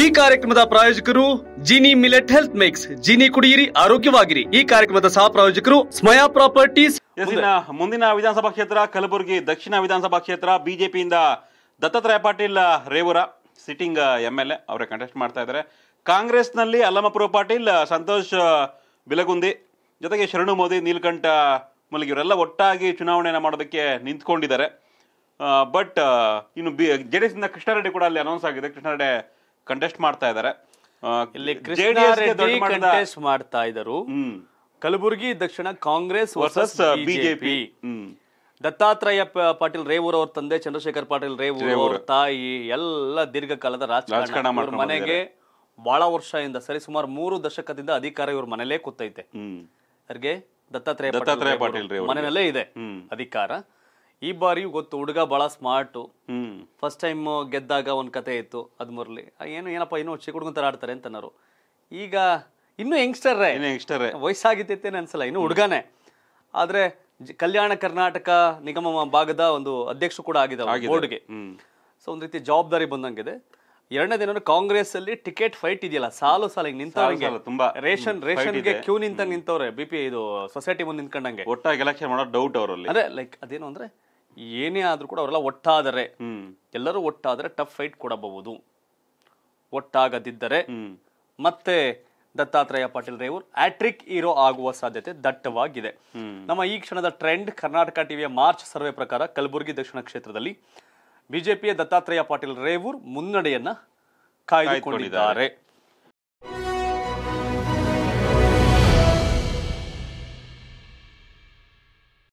ಈ ಕಾರ್ಯಕ್ರಮದ ಪ್ರಾಯೋಜಕರು Jini millet health mix Jini ಕುಡಿಯಿರಿ ಆರೋಗ್ಯವಾಗಿರಿ ಈ ಕಾರ್ಯಕ್ರಮದ ಸಹ ಪ್ರಾಯೋಜಕರು ಸ್ಮಯಾ ಪ್ರಾಪರ್ಟೀಸ್ ಮುಂದಿನ ವಿಧಾನಸಭಾ ಕ್ಷೇತ್ರ ಕಲಬುರಗಿ ದಕ್ಷಿಣ ವಿಧಾನಸಭಾ ಕ್ಷೇತ್ರ ಬಿಜೆಪಿಯಿಂದ Dattatreya Patil Revoor sitting M L A ಅವರೇ ಕಂಟೆಸ್ಟ್ ಮಾಡ್ತಾ ಇದ್ದಾರೆ ಕಾಂಗ್ರೆಸ್ನಲ್ಲಿ ಅಲ್ಲಮಪುರ ಪಾಟೀಲ್ ಸಂತೋಷ್ ಬಿಲಗುಂದಿ ಜೊತೆಗೆ ಶರಣು ಮೋದಿ ನೀಲಕಂಠ ಮಲ್ಲಿಗೆ ಇವರೆಲ್ಲ ಒಟ್ಟಾಗಿ ಚುನಾವಣೆಯನ್ನು ಮಾಡೋದಕ್ಕೆ ನಿಂತ್ಕೊಂಡಿದ್ದಾರೆ ಬಟ್ ಇನ್ನು ಬಿ ಜೆ ಡಿ ಇಂದ ಕೃಷ್ಣಾರೆಡ್ಡಿ ಕೂಡ ಅಲ್ಲಿ ಅನೌನ್ಸ್ ಆಗಿದೆ ಕೃಷ್ಣಾರೆಡ್ಡಿ ಕಂಟೆಸ್ಟ್ ಮಾಡ್ತಾ ಇದ್ದಾರೆ ಇಲ್ಲಿ ಕಂಟೆಸ್ಟ್ ಮಾಡ್ತಾ ಇದ್ದರು ಕಲಬುರಗಿ ದಕ್ಷಿಣ ಕಾಂಗ್ರೆಸ್ ವರ್ಸಸ್ ಬಿಜೆಪಿ ದತ್ತಾತ್ರೇಯ ಪಾಟೀಲ್ ರೇವೂರ್ ಅವ್ರ ತಂದೆ ಚಂದ್ರಶೇಖರ್ ಪಾಟೀಲ್ ರೇವೂರ್ ಅವ್ರ ತಾಯಿ ಎಲ್ಲ ದೀರ್ಘಕಾಲದ ರಾಜಕಾರಣ ಮನೆಗೆ ಬಹಳ ವರ್ಷದಿಂದ ಸರಿ ಸುಮಾರು ಮೂರು ದಶಕದಿಂದ ಅಧಿಕಾರ ಇವ್ರ ಮನೇಲೇ ಕೂತೈತೆ ಅವ್ರಿಗೆ ದತ್ತಾತ್ರೇಯ ದತ್ತಾತ್ರೇಯ ಪಾಟೀಲ್ ಮನೆಯಲ್ಲೇ ಇದೆ ಅಧಿಕಾರ ಈ ಬಾರಿ ಗೊತ್ತು ಹುಡುಗ ಬಹಳ ಸ್ಮಾರ್ಟ್ ಫಸ್ಟ್ ಟೈಮ್ ಗೆದ್ದಾಗ ಒಂದು ಕತೆ ಇತ್ತು ಅದು ಮುರಲಿ ಏನು ಏನಪ್ಪ ಇನ್ನೂ ಚಿಕ್ಕ ಹುಡುಗಂತರ ಆಡ್ತಾರೆ ಅಂತ ಅನ್ನೋರು ಈಗ ಇನ್ನೂ ಯಂಗ್ಸ್ಟರ್ ಯಂಗ್ಸ್ಟರ್ರೇ ವಯಸ್ಸಾಗಿತ್ತೇನೆ ಅನ್ಸಲ್ಲ ಇನ್ನು ಹುಡುಗನೇ ಆದರೆ ಕಲ್ಯಾಣ ಕರ್ನಾಟಕ ನಿಗಮ ಭಾಗದ ಒಂದು ಅಧ್ಯಕ್ಷ ಕೂಡ ಆಗಿದೆ ಬೋರ್ಡ್ಗೆ ಸೊ ಒಂದು ರೀತಿ ಜವಾಬ್ದಾರಿ ಬಂದಂಗಿದೆ ಎರಡನೇ ದಿನ ಕಾಂಗ್ರೆಸ್ ಅಲ್ಲಿ ಟಿಕೆಟ್ ಫೈಟ್ ಇದೆಯಲ್ಲ ಸಾಲು ಸಾಲಿಗೆ ನಿಂತ ತುಂಬಾ ರೇಷನ್ ಗೆ ಕ್ಯೂ ನಿಂತ ನಿಂತವ್ರೆ ಬಿ ಇದು ಸೊಸೈಟಿ ಮುಂದೆ ನಿಂತ್ಕೊಂಡಂಗೆ ಒಟ್ಟಾಗಿ ಎಲೆಕ್ಷನ್ ಮಾಡೋ ಡೌಟ್ ಅವರಲ್ಲಿ ಅಂದ್ರೆ ಲೈಕ್ ಅದೇನು ಅಂದ್ರೆ ಏನೇ ಆದರೂ ಕೂಡ ಅವರೆಲ್ಲ ಒಟ್ಟಾದರೆ ಎಲ್ಲರೂ ಒಟ್ಟಾದರೆ ಟಫ್ ಫೈಟ್ ಕೊಡಬಹುದು ಒಟ್ಟಾಗದಿದ್ದರೆ ಮತ್ತೆ ದತ್ತಾತ್ರೇಯ ಪಾಟೀಲ್ ರೇವೂರ್ ಆಟ್ರಿಕ್ ಹೀರೋ ಆಗುವ ಸಾಧ್ಯತೆ ದಟ್ಟವಾಗಿದೆ ನಮ್ಮ ಈ ಕ್ಷಣದ ಟ್ರೆಂಡ್ ಕರ್ನಾಟಕ ಟಿವಿಯ ಮಾರ್ಚ್ ಸರ್ವೆ ಪ್ರಕಾರ ಕಲಬುರಗಿ ದಕ್ಷಿಣ ಕ್ಷೇತ್ರದಲ್ಲಿ ಬಿಜೆಪಿಯ ದತ್ತಾತ್ರೇಯ ಪಾಟೀಲ್ ರೇವೂರ್ ಮುನ್ನಡೆಯನ್ನ ಕಾಯ್ದುಕೊಂಡಿದ್ದಾರೆ